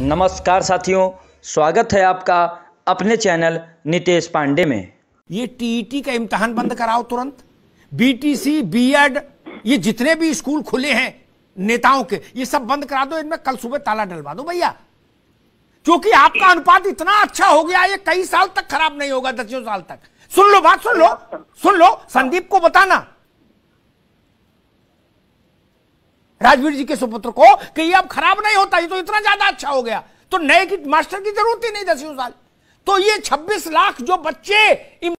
नमस्कार साथियों स्वागत है आपका अपने चैनल नितेश पांडे में ये टीईटी का इम्तहान बंद कराओ तुरंत बीटीसी बीएड ये जितने भी स्कूल खुले हैं नेताओं के ये सब बंद करा दो इनमें कल सुबह ताला डलवा दो भैया क्योंकि आपका अनुपात इतना अच्छा हो गया ये कई साल तक खराब नहीं होगा दसियों साल तक सुन लो बात सुन लो सुन लो संदीप को बताना राजवीर जी के सुपुत्र को कि ये अब खराब नहीं होता ये तो इतना ज्यादा अच्छा हो गया तो नए की मास्टर की जरूरत ही नहीं दसियों साल तो ये 26 लाख जो बच्चे